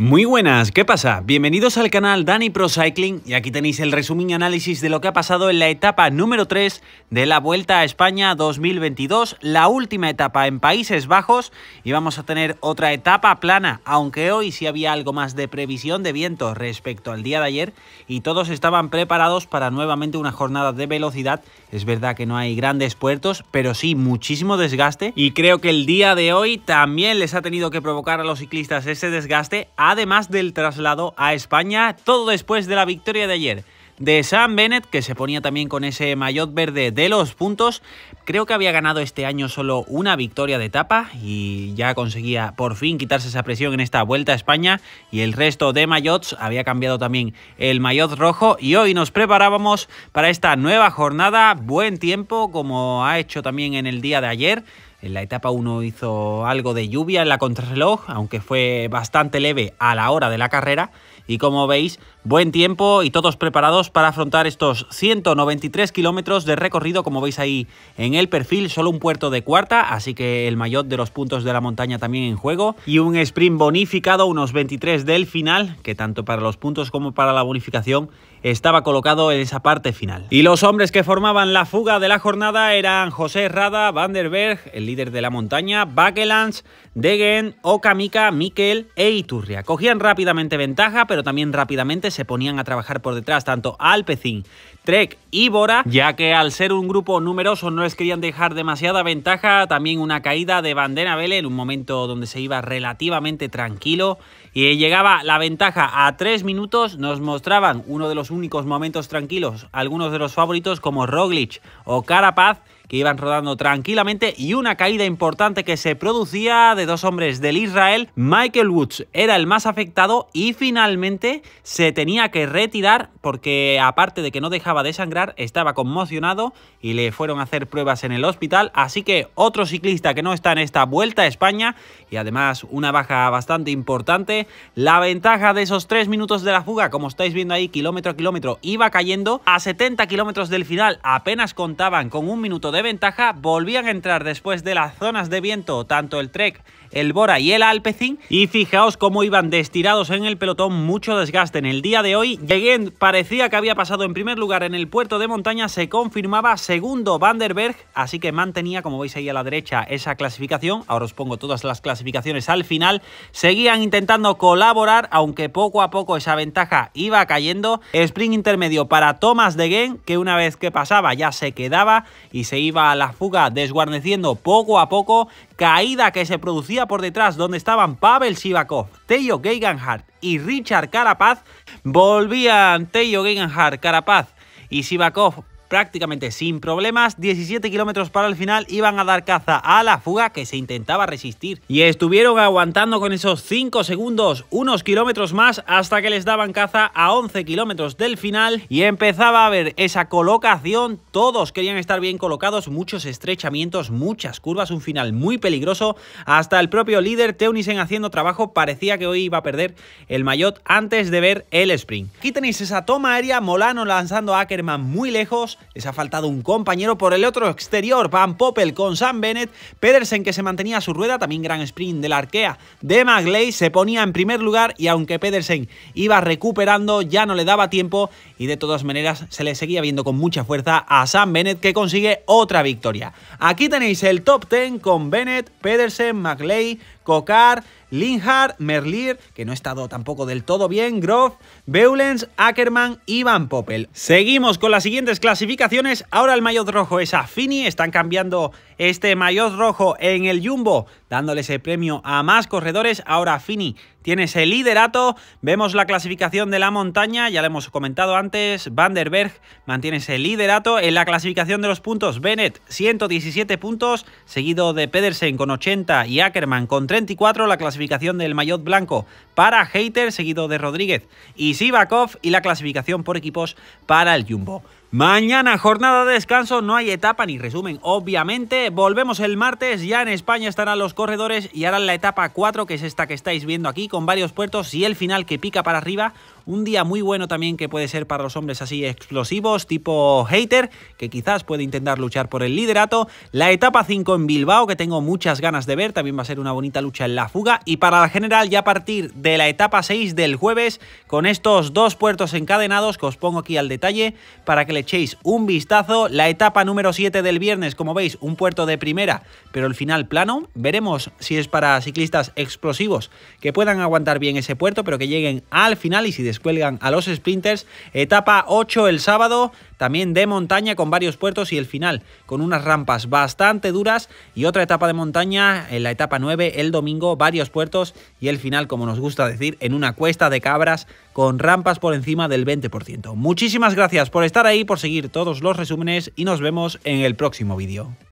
Muy buenas, ¿qué pasa? Bienvenidos al canal Dani Pro Cycling y aquí tenéis el resumen y análisis de lo que ha pasado en la etapa número 3 de la Vuelta a España 2022, la última etapa en Países Bajos y vamos a tener otra etapa plana, aunque hoy sí había algo más de previsión de viento respecto al día de ayer y todos estaban preparados para nuevamente una jornada de velocidad. Es verdad que no hay grandes puertos, pero sí muchísimo desgaste y creo que el día de hoy también les ha tenido que provocar a los ciclistas ese desgaste además del traslado a España, todo después de la victoria de ayer de Sam Bennett, que se ponía también con ese maillot verde de los puntos. Creo que había ganado este año solo una victoria de etapa y ya conseguía por fin quitarse esa presión en esta vuelta a España. Y el resto de maillots había cambiado también el maillot rojo. Y hoy nos preparábamos para esta nueva jornada. Buen tiempo, como ha hecho también en el día de ayer. En la etapa 1 hizo algo de lluvia en la contrarreloj, aunque fue bastante leve a la hora de la carrera y como veis, buen tiempo y todos preparados para afrontar estos 193 kilómetros de recorrido, como veis ahí en el perfil, solo un puerto de cuarta, así que el mayor de los puntos de la montaña también en juego, y un sprint bonificado, unos 23 del final, que tanto para los puntos como para la bonificación estaba colocado en esa parte final. Y los hombres que formaban la fuga de la jornada eran José Rada, Vanderberg, el líder de la montaña, Bakelands, Degen, Okamika, Mikel e Iturria. Cogían rápidamente ventaja, pero también rápidamente se ponían a trabajar por detrás tanto Alpecin Trek y Bora, ya que al ser un grupo numeroso no les querían dejar demasiada ventaja, también una caída de Bandera Vélez en un momento donde se iba relativamente tranquilo y llegaba la ventaja a 3 minutos, nos mostraban uno de los únicos momentos tranquilos, algunos de los favoritos como Roglic o Carapaz, que iban rodando tranquilamente y una caída importante que se producía de dos hombres del Israel. Michael Woods era el más afectado y finalmente se tenía que retirar porque aparte de que no dejaba de sangrar, estaba conmocionado y le fueron a hacer pruebas en el hospital. Así que otro ciclista que no está en esta vuelta a España y además una baja bastante importante. La ventaja de esos tres minutos de la fuga, como estáis viendo ahí, kilómetro a kilómetro, iba cayendo. A 70 kilómetros del final apenas contaban con un minuto de ventaja, volvían a entrar después de las zonas de viento tanto el Trek, el Bora y el Alpecin. Y fijaos cómo iban destirados en el pelotón, mucho desgaste en el día de hoy. Yeguen parecía que había pasado en primer lugar en el puerto de montaña, se confirmaba segundo Vanderberg, así que mantenía, como veis ahí a la derecha, esa clasificación. Ahora os pongo todas las clasificaciones al final. Seguían intentando colaborar, aunque poco a poco esa ventaja iba cayendo. Sprint intermedio para Thomas de Gen, que una vez que pasaba ya se quedaba y se iba iba a la fuga desguarneciendo poco a poco, caída que se producía por detrás donde estaban Pavel Sivakov, Teo Geigenhardt y Richard Carapaz, volvían Teo Geigenhardt, Carapaz y Sivakov prácticamente sin problemas. 17 kilómetros para el final iban a dar caza a la fuga que se intentaba resistir. Y estuvieron aguantando con esos 5 segundos unos kilómetros más hasta que les daban caza a 11 kilómetros del final y empezaba a ver esa colocación. Todos querían estar bien colocados, muchos estrechamientos, muchas curvas, un final muy peligroso. Hasta el propio líder Teunisen haciendo trabajo, parecía que hoy iba a perder el maillot antes de ver el sprint. Aquí tenéis esa toma aérea, Molano lanzando a Ackerman muy lejos, les ha faltado un compañero por el otro exterior. Van Poppel con Sam Bennett. Pedersen que se mantenía a su rueda. También gran sprint de la arquea de Magley. Se ponía en primer lugar y aunque Pedersen iba recuperando ya no le daba tiempo y de todas maneras se le seguía viendo con mucha fuerza a Sam Bennett que consigue otra victoria. Aquí tenéis el top 10 con Bennett, Pedersen, Magley, Cocar, Linhard, Merlier, que no ha estado tampoco del todo bien, Groff, Beulens, Ackerman y Van Poppel. Seguimos con las siguientes clasificaciones. Ahora el maillot rojo es a Fini. están cambiando este maillot rojo en el Jumbo, dándoles el premio a más corredores. Ahora Fini. Tienes el liderato. Vemos la clasificación de la montaña, ya lo hemos comentado antes. Vanderberg mantiene ese liderato. En la clasificación de los puntos, Bennett 117 puntos, seguido de Pedersen con 80 y Ackerman con 34. La clasificación del maillot blanco para Hater, seguido de Rodríguez y Sivakov. Y la clasificación por equipos para el Jumbo. Mañana jornada de descanso, no hay etapa ni resumen, obviamente. Volvemos el martes, ya en España estarán los corredores y harán la etapa 4, que es esta que estáis viendo aquí, con varios puertos y el final que pica para arriba. Un día muy bueno también que puede ser para los hombres así explosivos, tipo hater, que quizás puede intentar luchar por el liderato. La etapa 5 en Bilbao, que tengo muchas ganas de ver, también va a ser una bonita lucha en la fuga. Y para la general, ya a partir de la etapa 6 del jueves, con estos dos puertos encadenados que os pongo aquí al detalle para que le echéis un vistazo. La etapa número 7 del viernes, como veis, un puerto de primera, pero el final plano. Veremos si es para ciclistas explosivos que puedan aguantar bien ese puerto, pero que lleguen al final y si después cuelgan a los sprinters. Etapa 8 el sábado, también de montaña con varios puertos y el final con unas rampas bastante duras y otra etapa de montaña en la etapa 9 el domingo, varios puertos y el final, como nos gusta decir, en una cuesta de cabras con rampas por encima del 20%. Muchísimas gracias por estar ahí, por seguir todos los resúmenes y nos vemos en el próximo vídeo.